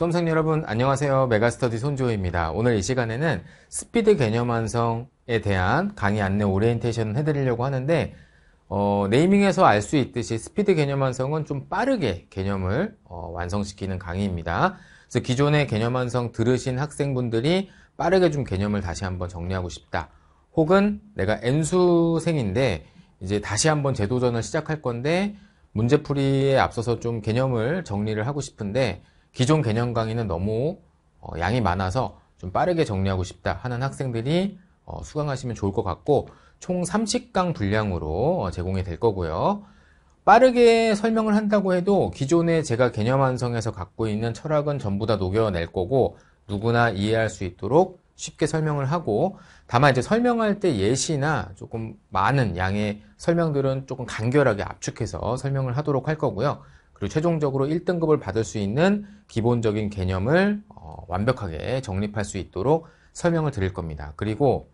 수험생 여러분 안녕하세요. 메가스터디 손주호입니다. 오늘 이 시간에는 스피드 개념 완성에 대한 강의 안내 오리엔테이션을 해드리려고 하는데 어, 네이밍에서 알 수 있듯이 스피드 개념 완성은 좀 빠르게 개념을 어, 완성시키는 강의입니다. 그래서 기존의 개념 완성 들으신 학생분들이 빠르게 좀 개념을 다시 한번 정리하고 싶다. 혹은 내가 N수생인데 이제 다시 한번 재도전을 시작할 건데 문제풀이에 앞서서 좀 개념을 정리를 하고 싶은데 기존 개념 강의는 너무 어, 양이 많아서 좀 빠르게 정리하고 싶다 하는 학생들이 어, 수강하시면 좋을 것 같고 총 30강 분량으로 어, 제공이 될 거고요. 빠르게 설명을 한다고 해도 기존에 제가 개념 완성해서 갖고 있는 철학은 전부 다 녹여낼 거고 누구나 이해할 수 있도록 쉽게 설명을 하고 다만 이제 설명할 때 예시나 조금 많은 양의 설명들은 조금 간결하게 압축해서 설명을 하도록 할 거고요. 그리고 최종적으로 1등급을 받을 수 있는 기본적인 개념을 어, 완벽하게 정립할 수 있도록 설명을 드릴 겁니다. 그리고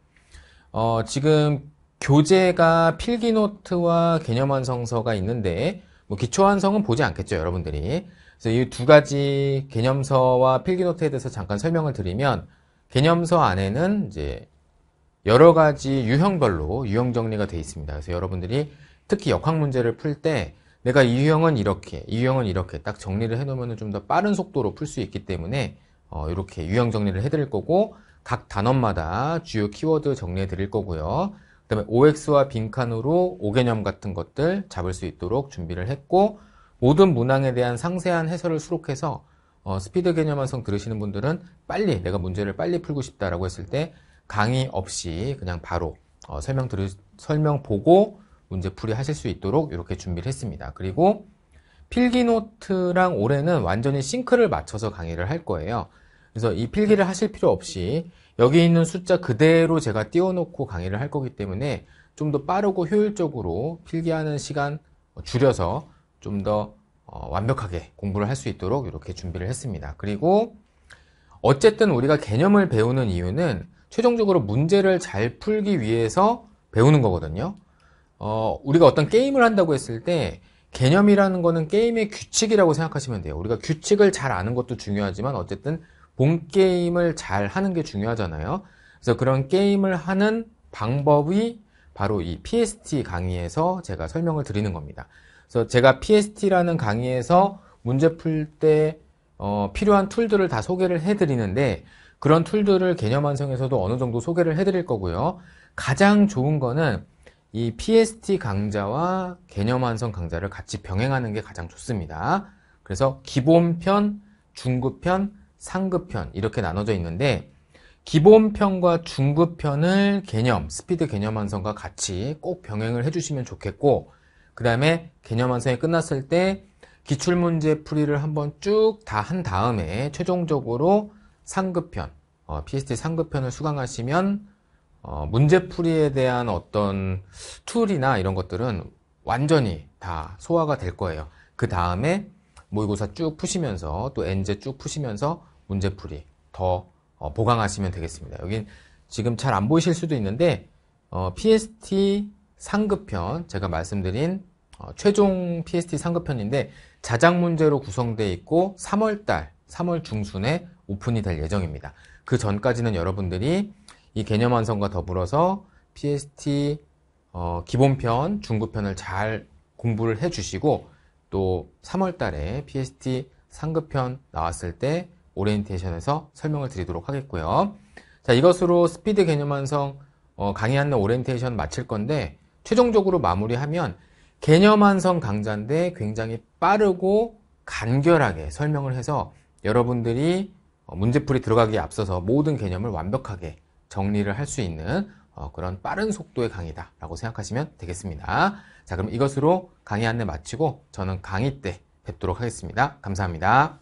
어, 지금 교재가 필기노트와 개념완성서가 있는데 뭐 기초완성은 보지 않겠죠 여러분들이 그래서 이 두 가지 개념서와 필기노트에 대해서 잠깐 설명을 드리면 개념서 안에는 이제 여러 가지 유형별로 유형 정리가 되어 있습니다 그래서 여러분들이 특히 역학 문제를 풀때 내가 이 유형은 이렇게, 이 유형은 이렇게 딱 정리를 해놓으면 좀 더 빠른 속도로 풀 수 있기 때문에 어, 이렇게 유형 정리를 해드릴 거고 각 단원마다 주요 키워드 정리해 드릴 거고요. 그 다음에 OX와 빈칸으로 5개념 같은 것들 잡을 수 있도록 준비를 했고 모든 문항에 대한 상세한 해설을 수록해서 어, 스피드 개념 완성 들으시는 분들은 빨리 내가 문제를 빨리 풀고 싶다라고 했을 때 강의 없이 그냥 바로 어, 설명 들 설명 보고 문제풀이 하실 수 있도록 이렇게 준비를 했습니다. 그리고 필기노트랑 올해는 완전히 싱크를 맞춰서 강의를 할 거예요. 그래서 이 필기를 하실 필요 없이 여기 있는 숫자 그대로 제가 띄워놓고 강의를 할 거기 때문에 좀 더 빠르고 효율적으로 필기하는 시간 줄여서 좀더 어, 완벽하게 공부를 할 수 있도록 이렇게 준비를 했습니다. 그리고 어쨌든 우리가 개념을 배우는 이유는 최종적으로 문제를 잘 풀기 위해서 배우는 거거든요. 어, 우리가 어떤 게임을 한다고 했을 때 개념이라는 거는 게임의 규칙이라고 생각하시면 돼요. 우리가 규칙을 잘 아는 것도 중요하지만 어쨌든 본 게임을 잘 하는 게 중요하잖아요. 그래서 그런 게임을 하는 방법이 바로 이 PST 강의에서 제가 설명을 드리는 겁니다. 그래서 제가 PST라는 강의에서 문제 풀때 어, 필요한 툴들을 다 소개를 해드리는데 그런 툴들을 개념 완성에서도 어느 정도 소개를 해드릴 거고요. 가장 좋은 거는 이 PST 강좌와 개념 완성 강좌를 같이 병행하는 게 가장 좋습니다. 그래서 기본편, 중급편, 상급편 이렇게 나눠져 있는데 기본편과 중급편을 개념, 스피드 개념 완성과 같이 꼭 병행을 해주시면 좋겠고 그 다음에 개념 완성이 끝났을 때 기출문제 풀이를 한번 쭉 다 한 다음에 최종적으로 상급편, 어, PST 상급편을 수강하시면 어, 문제풀이에 대한 어떤 툴이나 이런 것들은 완전히 다 소화가 될 거예요. 그 다음에 모의고사 쭉 푸시면서 또 엔제 쭉 푸시면서 문제풀이 더 어, 보강하시면 되겠습니다. 여긴 지금 잘 안 보이실 수도 있는데 어, PST 상급편 제가 말씀드린 어, 최종 PST 상급편인데 자작 문제로 구성되어 있고 3월달 3월 중순에 오픈이 될 예정입니다. 그 전까지는 여러분들이 이 개념 완성과 더불어서 PST 어, 기본편, 중급편을 잘 공부를 해주시고 또 3월달에 PST 상급편 나왔을 때 오리엔테이션에서 설명을 드리도록 하겠고요. 자 이것으로 스피드 개념 완성 어, 강의하는 오리엔테이션 마칠 건데 최종적으로 마무리하면 개념 완성 강좌인데 굉장히 빠르고 간결하게 설명을 해서 여러분들이 어, 문제풀이 들어가기에 앞서서 모든 개념을 완벽하게 정리를 할 수 있는 어, 그런 빠른 속도의 강의다라고 생각하시면 되겠습니다. 자, 그럼 이것으로 강의 안내 마치고 저는 강의 때 뵙도록 하겠습니다. 감사합니다.